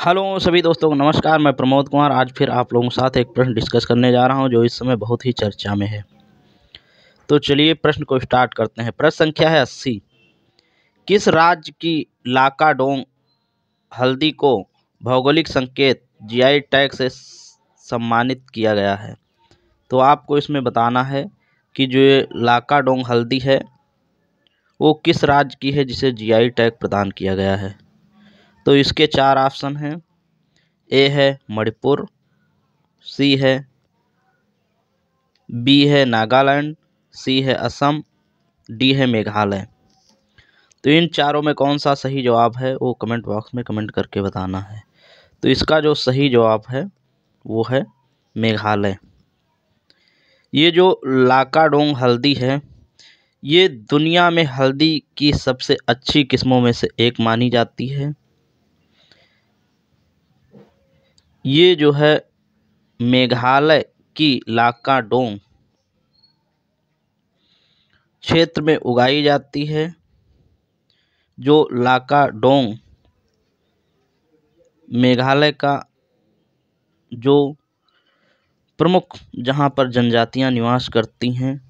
hello सभी दोस्तों को नमस्कार मैं प्रमोद कुमार आज फिर आप लोगों के साथ एक प्रश्न डिस्कस करने जा रहा हूं जो इस समय बहुत ही चर्चा में है तो चलिए प्रश्न को स्टार्ट करते हैं प्रश्न संख्या है अस्सी किस राज्य की लाकाडोंग हल्दी को भौगोलिक संकेत जीआई टैग से सम्मानित किया गया है तो आपको इसमें बताना है कि जो ये लाकाडोंग हल्दी है वो किस राज्य की है जिसे जी टैग प्रदान किया गया है तो इसके चार ऑप्शन हैं ए है मणिपुर सी है बी है नागालैंड सी है असम डी है मेघालय तो इन चारों में कौन सा सही जवाब है वो कमेंट बॉक्स में कमेंट करके बताना है तो इसका जो सही जवाब है वो है मेघालय ये जो लाकाडोंग हल्दी है ये दुनिया में हल्दी की सबसे अच्छी किस्मों में से एक मानी जाती है ये जो है मेघालय की लाकाडोंग क्षेत्र में उगाई जाती है जो लाकाडोंग मेघालय का जो प्रमुख जहाँ पर जनजातियाँ निवास करती हैं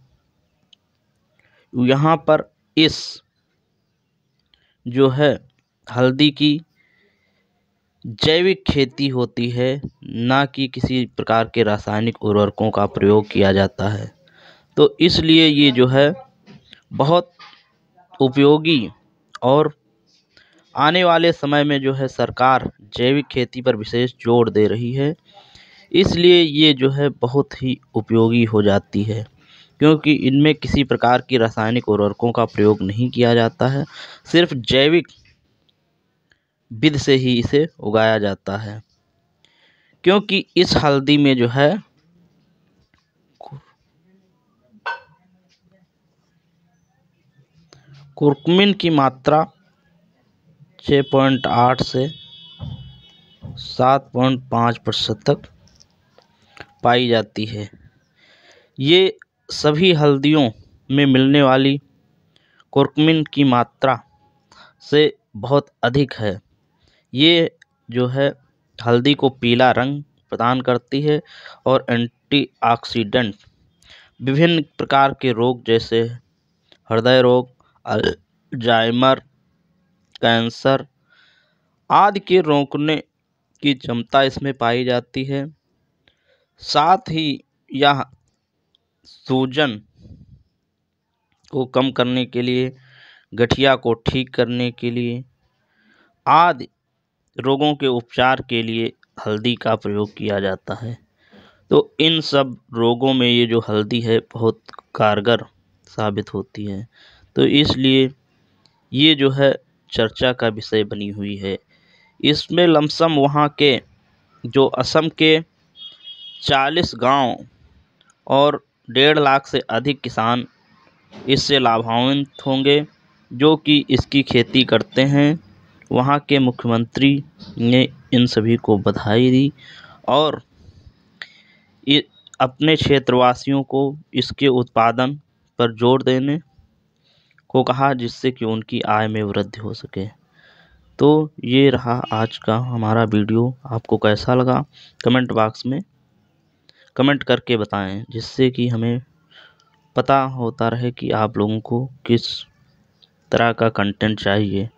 यहाँ पर इस जो है हल्दी की जैविक खेती होती है ना कि किसी प्रकार के रासायनिक उर्वरकों का प्रयोग किया जाता है तो इसलिए ये जो है बहुत उपयोगी और आने वाले समय में जो है सरकार जैविक खेती पर विशेष जोर दे रही है इसलिए ये जो है बहुत ही उपयोगी हो जाती है क्योंकि इनमें किसी प्रकार की रासायनिक उर्वरकों का प्रयोग नहीं किया जाता है सिर्फ जैविक विध से ही इसे उगाया जाता है क्योंकि इस हल्दी में जो है कुर्कमिन की मात्रा 6.8 पॉइंट आठ से सात पॉइंट पाँच प्रतिशत तक पाई जाती है ये सभी हल्दियों में मिलने वाली कुर्कमिन की मात्रा से बहुत अधिक है ये जो है हल्दी को पीला रंग प्रदान करती है और एंटीऑक्सीडेंट विभिन्न प्रकार के रोग जैसे हृदय रोग अल्जाइमर कैंसर आदि के रोकने की क्षमता इसमें पाई जाती है साथ ही यह सूजन को कम करने के लिए गठिया को ठीक करने के लिए आदि रोगों के उपचार के लिए हल्दी का प्रयोग किया जाता है तो इन सब रोगों में ये जो हल्दी है बहुत कारगर साबित होती है तो इसलिए ये जो है चर्चा का विषय बनी हुई है इसमें लमसम वहाँ के जो असम के चालीस गांव और डेढ़ लाख से अधिक किसान इससे लाभान्वित होंगे जो कि इसकी खेती करते हैं वहाँ के मुख्यमंत्री ने इन सभी को बधाई दी और अपने क्षेत्रवासियों को इसके उत्पादन पर जोर देने को कहा जिससे कि उनकी आय में वृद्धि हो सके तो ये रहा आज का हमारा वीडियो आपको कैसा लगा कमेंट बॉक्स में कमेंट करके बताएं जिससे कि हमें पता होता रहे कि आप लोगों को किस तरह का कंटेंट चाहिए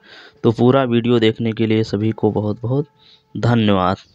तो पूरा वीडियो देखने के लिए सभी को बहुत बहुत धन्यवाद